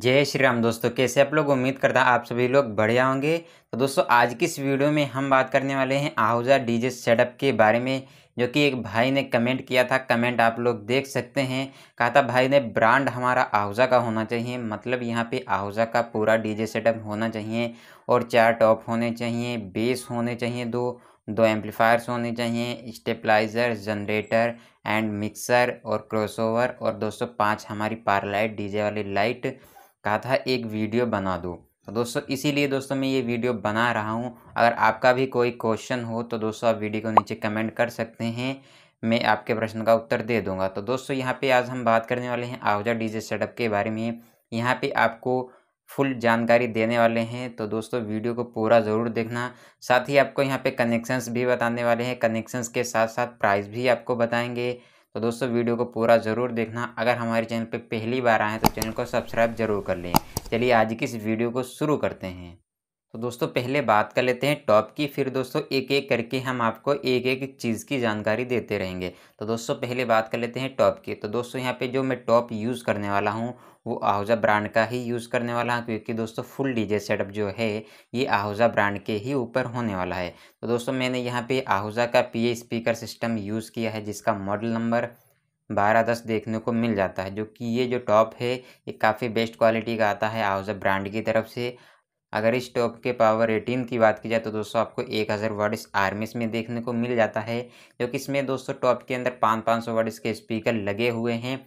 जय श्री राम दोस्तों कैसे आप लोग उम्मीद करता आप सभी लोग बढ़िया होंगे तो दोस्तों आज की इस वीडियो में हम बात करने वाले हैं आहूजा डीजे सेटअप के बारे में जो कि एक भाई ने कमेंट किया था कमेंट आप लोग देख सकते हैं कहा था भाई ने ब्रांड हमारा आहूजा का होना चाहिए मतलब यहाँ पे आहूजा का पूरा डीजे सेटअप होना चाहिए और चार टॉप होने चाहिए बेस होने चाहिए दो दो एम्पलीफायर्स होने चाहिए स्टेपलाइज़र जनरेटर एंड मिक्सर और क्रॉसओवर और दोस्तों पांच हमारी पार लाइट डी वाली लाइट कहा था एक वीडियो बना दो तो दोस्तों इसीलिए दोस्तों मैं ये वीडियो बना रहा हूँ अगर आपका भी कोई क्वेश्चन हो तो दोस्तों आप वीडियो को नीचे कमेंट कर सकते हैं मैं आपके प्रश्न का उत्तर दे दूंगा तो दोस्तों यहाँ पे आज हम बात करने वाले हैं आहूजा डीजे सेटअप के बारे में यहाँ पे आपको फुल जानकारी देने वाले हैं तो दोस्तों वीडियो को पूरा ज़रूर देखना साथ ही आपको यहाँ पे कनेक्शंस भी बताने वाले हैं कनेक्शंस के साथ साथ प्राइस भी आपको बताएंगे तो दोस्तों वीडियो को पूरा ज़रूर देखना अगर हमारे चैनल पर पहली बार आएँ तो चैनल को सब्सक्राइब जरूर कर लें चलिए आज की इस वीडियो को शुरू करते हैं तो दोस्तों पहले बात कर लेते हैं टॉप की फिर दोस्तों एक एक करके हम आपको एक एक चीज़ की जानकारी देते रहेंगे तो दोस्तों पहले बात कर लेते हैं टॉप की तो दोस्तों यहाँ पे जो मैं टॉप यूज़ करने वाला हूँ वो आहूजा ब्रांड का ही यूज़ करने वाला हूँ क्योंकि दोस्तों फुल डीजे सेटअप जो है ये आहूजा ब्रांड के ही ऊपर होने वाला है तो दोस्तों मैंने यहाँ पे आहूजा का पी स्पीकर सिस्टम यूज़ किया है जिसका मॉडल नंबर बारह दस देखने को मिल जाता है जो कि ये जो टॉप है ये काफ़ी बेस्ट क्वालिटी का आता है आहूज़ा ब्रांड की तरफ से अगर इस टॉप के पावर एटीन की बात की जाए तो दोस्तों आपको एक हज़ार इस आर्मिस में देखने को मिल जाता है जो कि इसमें दोस्तों टॉप के अंदर पाँच पाँच सौ वर्ड के स्पीकर लगे हुए हैं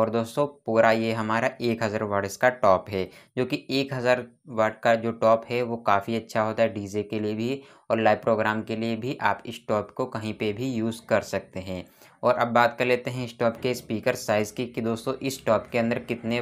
और दोस्तों पूरा ये हमारा एक हज़ार वर्ड का टॉप है जो कि एक हज़ार वर्ड का जो टॉप है वो काफ़ी अच्छा होता है डीजे के लिए भी और लाइव प्रोग्राम के लिए भी आप इस टॉप को कहीं पर भी यूज़ कर सकते हैं और अब बात कर लेते हैं इस टॉप के स्पीकर साइज़ की कि दोस्तों इस टॉप के अंदर कितने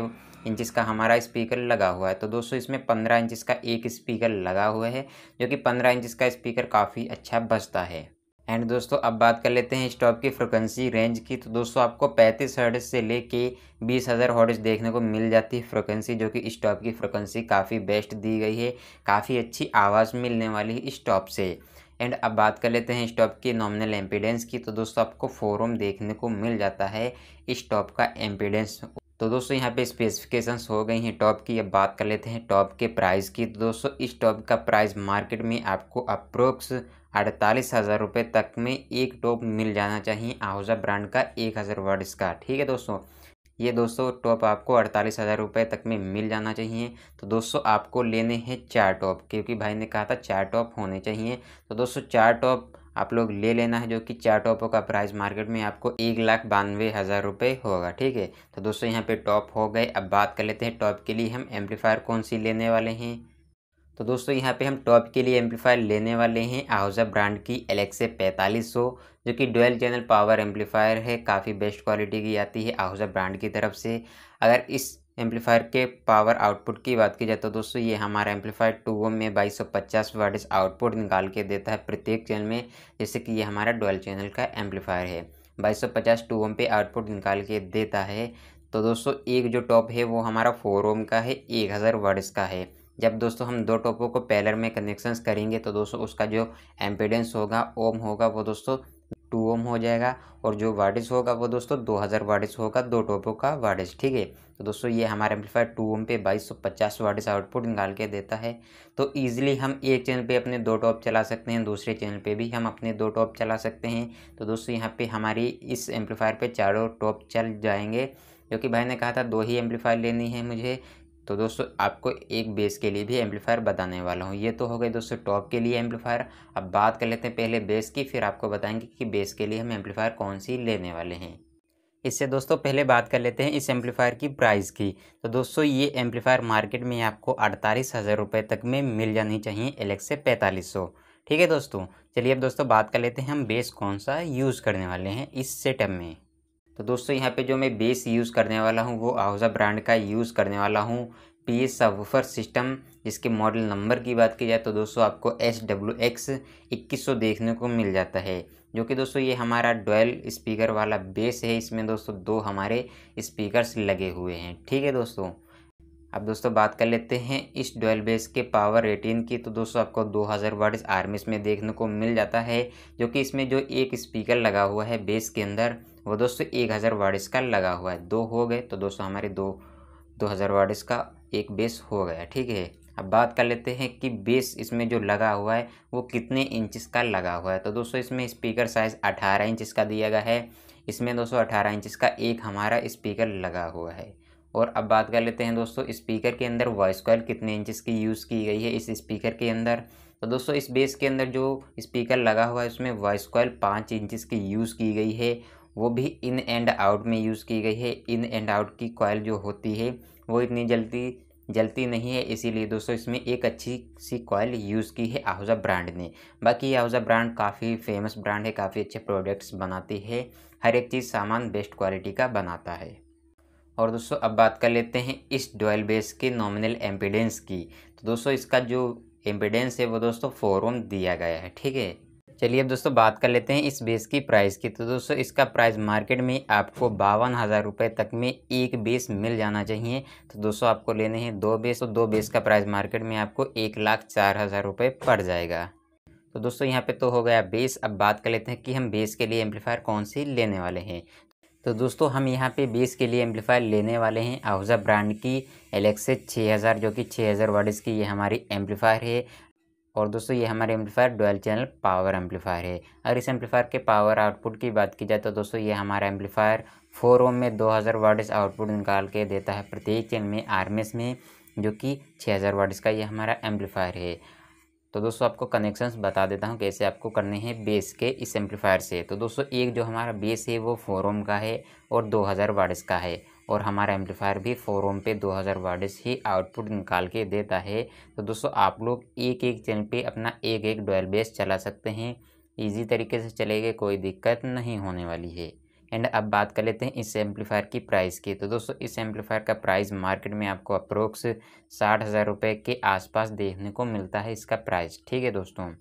इंचज़ का हमारा स्पीकर लगा हुआ है तो दोस्तों इसमें पंद्रह इंचज़ का एक स्पीकर लगा हुआ है जो कि पंद्रह इंचज़ का स्पीकर काफ़ी अच्छा बचता है एंड दोस्तों अब बात कर लेते हैं इस टॉप की फ्रिक्वेंसी रेंज की तो दोस्तों आपको पैंतीस हर्ट्ज से लेके बीस हज़ार हॉर्ड्स देखने को मिल जाती है फ्रिक्वेंसी जो कि इस टॉप की फ्रिक्वेंसी काफ़ी बेस्ट दी गई है काफ़ी अच्छी आवाज़ मिलने वाली है इस टॉप से एंड अब बात कर लेते हैं स्टॉप की नॉमिनल एम्पीडेंस की तो दोस्तों आपको फोरम देखने को मिल जाता है इस टॉप का एम्पीडेंस तो दोस्तों यहाँ पे स्पेसिफिकेशंस हो गई हैं टॉप की अब बात कर लेते हैं टॉप के प्राइस की तो दोस्तों इस टॉप का प्राइस मार्केट में आपको अप्रोक्स अड़तालीस हज़ार रुपये तक में एक टॉप मिल जाना चाहिए आहूजा ब्रांड का एक हज़ार वर्ड्स का ठीक है दोस्तों ये दोस्तों टॉप आपको अड़तालीस हज़ार रुपये तक में मिल जाना चाहिए तो दोस्तों आपको लेने हैं चार टॉप क्योंकि भाई ने कहा था चार टॉप होने चाहिए तो दोस्तों चार टॉप आप लोग ले लेना है जो कि चार टॉपों का प्राइस मार्केट में आपको एक लाख बानवे हज़ार रुपये होगा ठीक है तो दोस्तों यहाँ पे टॉप हो गए अब बात कर लेते हैं टॉप के लिए हम एम्पलीफायर कौन सी लेने वाले हैं तो दोस्तों यहाँ पे हम टॉप के लिए एम्पलीफायर लेने वाले हैं आहोजा ब्रांड की एलेक्से पैंतालीस सौ जो कि डोल चैनल पावर एम्पलीफायर है काफ़ी बेस्ट क्वालिटी की आती है आहोजा ब्रांड की तरफ से अगर इस एम्पलीफायर के पावर आउटपुट की बात की जाए तो दोस्तों ये हमारा एम्पलीफायर टू ओम में बाईस सौ पचास आउटपुट निकाल के देता है प्रत्येक चैनल में जैसे कि ये हमारा डोल चैनल का एम्पलीफायर है बाईस सौ पचास टू ओम पे आउटपुट निकाल के देता है तो दोस्तों एक जो टॉप है वो हमारा फोर ओम का है एक हज़ार वर्ड्स का है जब दोस्तों हम दो टोपों को पैलर में कनेक्शंस करेंगे तो दोस्तों उसका जो एम्पिडेंस होगा ओम होगा वो दोस्तों टू ओम हो जाएगा और जो वार्डिस होगा वो दोस्तों दो हज़ार वार्डिस होगा दो टोपों का वाडिस ठीक है तो दोस्तों ये हमारा एम्पलीफायर टू ओम पे बाईस सौ पचास वार्डिस आउटपुट निकाल के देता है तो ईजिली हम एक चैनल पे अपने दो टॉप चला सकते हैं दूसरे चैनल पे भी हम अपने दो टॉप चला सकते हैं तो दोस्तों यहाँ पर हमारी इस एम्पलीफायर पर चारों टॉप चल जाएंगे क्योंकि भाई ने कहा था दो ही एम्पलीफायर लेनी है मुझे तो दोस्तों आपको एक बेस के लिए भी एम्पलीफायर बताने वाला हूँ ये तो हो गए दोस्तों टॉप के लिए एम्पलीफायर अब बात कर लेते हैं पहले बेस की फिर आपको बताएंगे कि बेस के लिए हम एम्पलीफायर कौन सी लेने वाले हैं इससे दोस्तों पहले बात कर लेते हैं इस एम्पलीफायर की प्राइस की तो दोस्तों ये एम्पलीफायर मार्केट में आपको अड़तालीस हज़ार रुपये तक में मिल जानी चाहिए एलेक्स से पैंतालीस सौ ठीक है दोस्तों चलिए अब दोस्तों बात कर लेते हैं हम बेस कौन सा यूज़ करने वाले हैं इस सेटअप में तो दोस्तों यहाँ पे जो मैं बेस यूज़ करने वाला हूँ वो आहूजा ब्रांड का यूज़ करने वाला हूँ पी एस सबवूफर सिस्टम जिसके मॉडल नंबर की बात की जाए तो दोस्तों आपको एस डब्ल्यू एक्स इक्कीस सौ देखने को मिल जाता है जो कि दोस्तों ये हमारा डोल स्पीकर वाला बेस है इसमें दोस्तों दो हमारे स्पीकर्स लगे हुए हैं ठीक है दोस्तों अब दोस्तों बात कर लेते हैं इस डोल बेस के पावर एटीन की तो दोस्तों आपको 2000 हज़ार वाट्स आर्मी में देखने को मिल जाता है जो कि इसमें जो एक स्पीकर लगा हुआ है बेस के अंदर वो दोस्तों एक हज़ार वर्ड का लगा हुआ है दो हो गए तो दोस्तों हमारे दो दो हज़ार वर्ड का एक बेस हो गया ठीक है अब बात कर लेते हैं कि बेस इसमें जो लगा हुआ है वो कितने इंचज़ का लगा हुआ है तो दोस्तों इसमें स्पीकर साइज़ अठारह इंचज़ का दिया गया है इसमें दोस्तों अठारह इंचज़ का एक हमारा इस्पीकर लगा हुआ है और अब बात कर लेते हैं दोस्तों स्पीकर के अंदर वॉइस कॉल कितने इंचज़ की यूज़ की गई है इस स्पीकर के अंदर तो दोस्तों इस बेस के अंदर जो स्पीकर लगा हुआ है उसमें वॉइस कॉल पाँच इंचज़ की यूज़ की गई है वो भी इन एंड आउट में यूज़ की गई है इन एंड आउट की कॉयल जो होती है वो इतनी जल्दी जलती नहीं है इसीलिए दोस्तों इसमें एक अच्छी सी कॉयल यूज़ की है आहूजा ब्रांड ने बाकी आहूजा ब्रांड काफ़ी फेमस ब्रांड है काफ़ी अच्छे प्रोडक्ट्स बनाती है हर एक चीज़ सामान बेस्ट क्वालिटी का बनाता है और दोस्तों अब बात कर लेते हैं इस डोयल बेस के नॉमिनल एम्पिडेंस की तो दोस्तों इसका जो एम्पिडेंस है वो दोस्तों फोर दिया गया है ठीक है चलिए अब दोस्तों बात कर लेते हैं इस बेस की प्राइस की तो दोस्तों इसका प्राइस मार्केट में आपको बावन हज़ार रुपये तक में एक बेस मिल जाना चाहिए तो दोस्तों आपको लेने हैं दो बेस और दो बेस का प्राइस मार्केट में आपको एक लाख चार हज़ार रुपये पड़ जाएगा तो दोस्तों यहाँ पे तो हो गया बेस अब बात कर लेते हैं कि हम बेस के लिए एम्पलीफायर कौन सी लेने वाले हैं तो दोस्तों हम यहाँ पे बेस के लिए एम्पलीफायर लेने वाले हैं आउजा ब्रांड की एलेक्से 6000 जो कि 6000 हज़ार की ये हमारी एम्पलीफायर है और दोस्तों ये हमारे एम्पलीफायर डोल चैनल पावर एम्पलीफायर है अगर इस एम्पलीफायर के पावर आउटपुट की बात की जाए तो दोस्तों ये हमारा एम्पलीफायर फोर ओम में दो हज़ार वाट्स आउटपुट निकाल के देता है प्रत्येक चैनल में आरएमएस में जो कि छः हज़ार वाट्स का ये हमारा एम्पलीफायर है तो दोस्तों आपको कनेक्शंस बता देता हूँ कैसे आपको करने हैं बेस के इस एम्पलीफायर से तो दोस्तों एक जो हमारा बेस है वो फोर ओम का है और दो हज़ार का है और हमारा एम्पलीफायर भी फोर ओम पे 2000 हज़ार वार्डिस ही आउटपुट निकाल के देता है तो दोस्तों आप लोग एक एक चैनल पे अपना एक एक डोयल बेस चला सकते हैं इजी तरीके से चलेगा कोई दिक्कत नहीं होने वाली है एंड अब बात कर लेते हैं इस एम्पलीफायर की प्राइस की तो दोस्तों इस एम्पलीफायर का प्राइस मार्केट में आपको अप्रोक्स साठ हज़ार रुपये के आसपास देखने को मिलता है इसका प्राइस ठीक है दोस्तों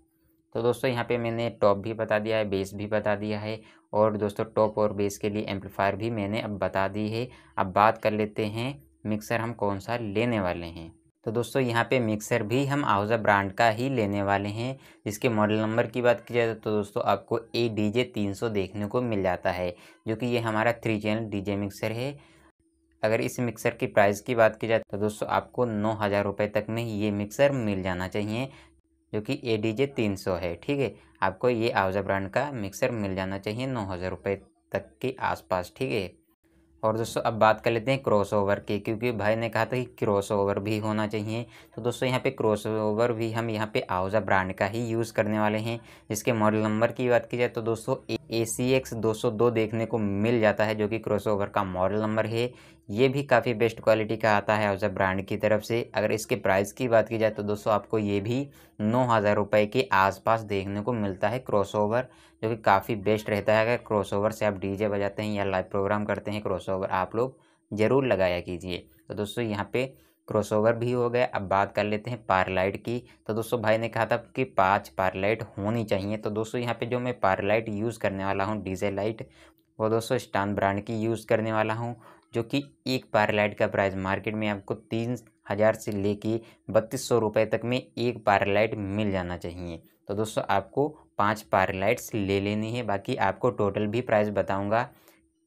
तो दोस्तों यहाँ पे मैंने टॉप भी बता दिया है बेस भी बता दिया है और दोस्तों टॉप और बेस के लिए एम्पलीफायर भी मैंने अब बता दी है अब बात कर लेते हैं मिक्सर हम कौन सा लेने वाले हैं तो दोस्तों यहाँ पे मिक्सर भी हम आउजा ब्रांड का ही लेने वाले हैं जिसके मॉडल नंबर की बात की जाए तो दोस्तों आपको ए डी जे तीन सौ देखने को मिल जाता है जो कि ये हमारा three channel D J mixer है अगर इस मिक्सर की प्राइस की बात की जाए तो दोस्तों आपको नौ हज़ार रुपये तक में ये मिक्सर मिल जाना चाहिए जो कि ए डी जे तीन सौ है ठीक है आपको ये आवजा ब्रांड का मिक्सर मिल जाना चाहिए नौ हज़ार रुपये तक के आसपास ठीक है और दोस्तों अब बात कर लेते हैं क्रॉस ओवर की क्योंकि भाई ने कहा था कि क्रॉस ओवर भी होना चाहिए तो दोस्तों यहाँ पे क्रॉस ओवर भी हम यहाँ पे आउजा ब्रांड का ही यूज़ करने वाले हैं जिसके मॉडल नंबर की बात की जाए तो दोस्तों ए सी एक्स दो सौ दो देखने को मिल जाता है जो कि क्रॉसओवर का मॉडल नंबर है ये भी काफ़ी बेस्ट क्वालिटी का आता है औजा ब्रांड की तरफ से अगर इसके प्राइस की बात की जाए तो दोस्तों आपको ये भी नौ हज़ार रुपये के आसपास देखने को मिलता है क्रॉसओवर जो कि काफ़ी बेस्ट रहता है अगर क्रॉसओवर से आप डीजे बजाते हैं या लाइव प्रोग्राम करते हैं क्रॉसओवर आप लोग ज़रूर लगाया कीजिए तो दोस्तों यहाँ पर क्रॉसओवर भी हो गया अब बात कर लेते हैं पारलाइट की तो दोस्तों भाई ने कहा था कि पाँच पारलाइट होनी चाहिए तो दोस्तों यहाँ पे जो मैं पारलाइट यूज़ करने वाला हूँ डीजे लाइट वो दोस्तों स्टान ब्रांड की यूज़ करने वाला हूँ जो कि एक पारलाइट का प्राइस मार्केट में आपको तीन हज़ार से लेके बत्तीस सौ रुपये तक में एक पारलाइट मिल जाना चाहिए तो दोस्तों आपको पाँच पारलाइट्स ले लेनी है बाकी आपको टोटल भी प्राइस बताऊँगा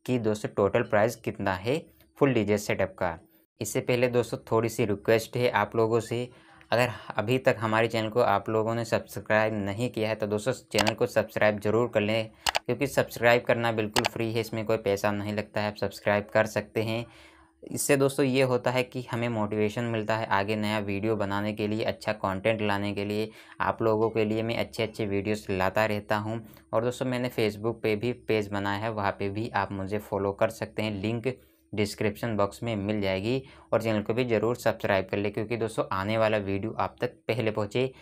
कि दोस्तों टोटल प्राइस कितना है फुल डीजे सेटअप का इससे पहले दोस्तों थोड़ी सी रिक्वेस्ट है आप लोगों से अगर अभी तक हमारे चैनल को आप लोगों ने सब्सक्राइब नहीं किया है तो दोस्तों चैनल को सब्सक्राइब ज़रूर कर लें क्योंकि सब्सक्राइब करना बिल्कुल फ्री है इसमें कोई पैसा नहीं लगता है आप सब्सक्राइब कर सकते हैं इससे दोस्तों ये होता है कि हमें मोटिवेशन मिलता है आगे नया वीडियो बनाने के लिए अच्छा कंटेंट लाने के लिए आप लोगों के लिए मैं अच्छे अच्छे वीडियोस लाता रहता हूँ और दोस्तों मैंने फेसबुक पे भी पेज बनाया है वहाँ पे भी आप मुझे फॉलो कर सकते हैं लिंक डिस्क्रिप्शन बॉक्स में मिल जाएगी और चैनल को भी ज़रूर सब्सक्राइब कर ले क्योंकि दोस्तों आने वाला वीडियो आप तक पहले पहुँचे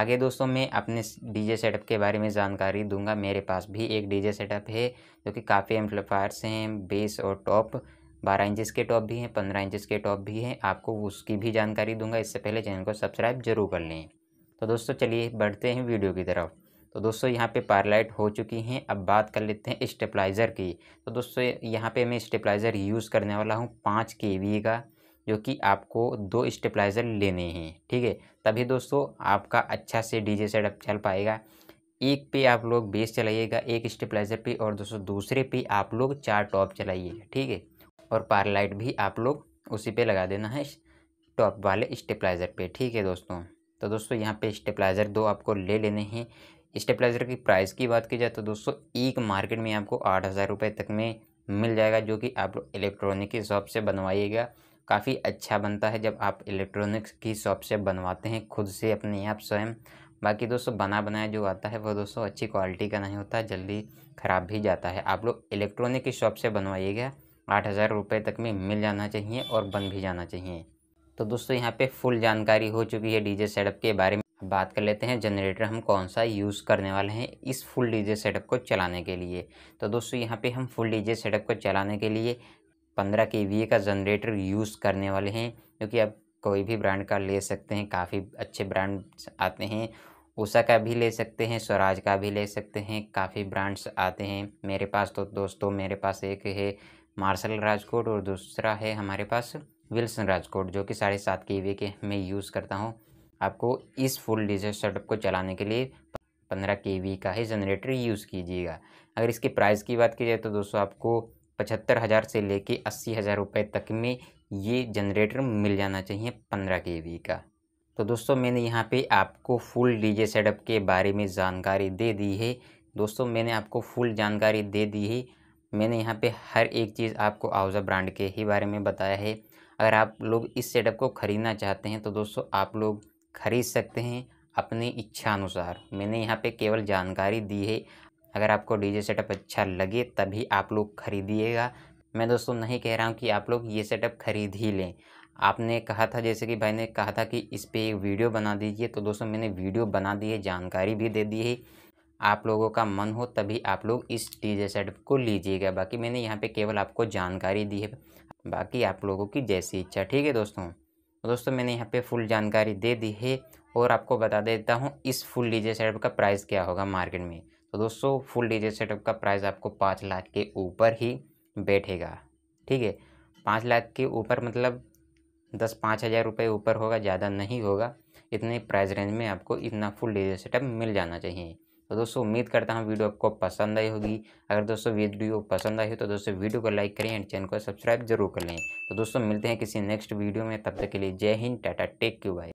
आगे दोस्तों मैं अपने डीजे सेटअप के बारे में जानकारी दूंगा मेरे पास भी एक डीजे सेटअप है जो कि काफ़ी एम्पलीफायर्स हैं बेस और टॉप बारह इंचज़ के टॉप भी हैं पंद्रह इंचज़ के टॉप भी हैं आपको उसकी भी जानकारी दूंगा इससे पहले चैनल को सब्सक्राइब जरूर कर लें तो दोस्तों चलिए बढ़ते हैं वीडियो की तरफ तो दोस्तों यहाँ पे पारलाइट हो चुकी हैं अब बात कर लेते हैं स्टेपलाइज़र की तो दोस्तों यहाँ पे मैं स्टेपलाइज़र यूज़ करने वाला हूँ पाँच के का जो कि आपको दो स्टेपलाइज़र लेने हैं ठीक है तभी दोस्तों आपका अच्छा से डीजे सेटअप चल पाएगा एक पे आप लोग बेस चलाइएगा एक स्टेपलाइज़र पे और दोस्तों दूसरे पे आप लोग चार टॉप चलाइएगा ठीक है और पारलाइट भी आप लोग उसी पे लगा देना है टॉप वाले स्टेपलाइज़र पे ठीक है दोस्तों तो दोस्तों यहाँ पे स्टेपलाइज़र दो आपको ले लेने हैं स्टेपलाइजर की प्राइस की बात की जाए तो दोस्तों एक मार्केट में आपको आठ हज़ार रुपये तक में मिल जाएगा जो कि आप इलेक्ट्रॉनिक की शॉप से बनवाइएगा काफ़ी अच्छा बनता है जब आप इलेक्ट्रॉनिक्स की शॉप से बनवाते हैं खुद से अपने आप स्वयं बाकी दोस्तों बना बनाया जो आता है वो दोस्तों अच्छी क्वालिटी का नहीं होता जल्दी ख़राब भी जाता है आप लोग इलेक्ट्रॉनिक की शॉप से बनवाइएगा आठ हज़ार रुपये तक में मिल जाना चाहिए और बन भी जाना चाहिए तो दोस्तों यहाँ पे फुल जानकारी हो चुकी है डीजे सेटअप के बारे में बात कर लेते हैं जनरेटर हम कौन सा यूज़ करने वाले हैं इस फुल डीजे सेटअप को चलाने के लिए तो दोस्तों यहाँ पे हम फुल डीजे सेटअप को चलाने के लिए पंद्रह के वी का जनरेटर यूज़ करने वाले हैं क्योंकि आप कोई भी ब्रांड का ले सकते हैं काफ़ी अच्छे ब्रांड आते हैं उषा का भी ले सकते हैं स्वराज का भी ले सकते हैं काफ़ी ब्रांड्स आते हैं मेरे पास तो दोस्तों मेरे पास एक है मार्शल राजकोट और दूसरा है हमारे पास विल्सन राजकोट जो कि साढ़े सात के वी के मैं यूज़ करता हूँ आपको इस फुल डीजल सेटअप को चलाने के लिए पंद्रह के का ही जनरेटर यूज़ कीजिएगा अगर इसके प्राइस की बात की जाए तो दोस्तों आपको पचहत्तर हज़ार से लेके अस्सी हज़ार रुपये तक में ये जनरेटर मिल जाना चाहिए पंद्रह के का तो दोस्तों मैंने यहाँ पे आपको फुल डीजे सेटअप के बारे में जानकारी दे दी है दोस्तों मैंने आपको फुल जानकारी दे दी है मैंने यहाँ पे हर एक चीज़ आपको आउजा ब्रांड के ही बारे में बताया है अगर आप लोग इस सेटअप को ख़रीदना चाहते हैं तो दोस्तों आप लोग खरीद सकते हैं अपनी इच्छा अनुसार मैंने यहाँ पे केवल जानकारी दी है अगर आपको डीजे सेटअप अच्छा लगे तभी आप लोग खरीदिएगा मैं दोस्तों नहीं कह रहा हूँ कि आप लोग ये सेटअप खरीद ही लें आपने कहा था जैसे कि भाई ने कहा था कि इस पर एक वीडियो बना दीजिए तो दोस्तों मैंने वीडियो बना दी है जानकारी भी दे दी है आप लोगों का मन हो तभी आप लोग इस डीजे सेटअप को लीजिएगा बाकी मैंने यहाँ पे केवल आपको जानकारी दी है बाकी आप लोगों की जैसी इच्छा ठीक है दोस्तों तो दोस्तों मैंने यहाँ पे फुल जानकारी दे दी है और आपको बता देता हूँ इस फुल डीजे सेटअप का प्राइस क्या होगा मार्केट में तो दोस्तों फुल डीजे सेटअप का प्राइस आपको पाँच लाख के ऊपर ही बैठेगा ठीक है पाँच लाख के ऊपर मतलब दस पाँच हज़ार रुपये ऊपर होगा ज़्यादा नहीं होगा इतने प्राइस रेंज में आपको इतना फुल डीजे सेटअप मिल जाना चाहिए तो दोस्तों उम्मीद करता हूँ वीडियो आपको पसंद आई होगी अगर दोस्तों वीडियो पसंद आई हो तो दोस्तों वीडियो को लाइक करें एंड चैनल को सब्सक्राइब जरूर कर लें तो दोस्तों मिलते हैं किसी नेक्स्ट वीडियो में तब तक के लिए जय हिंद टाटा टेक क्यू बाय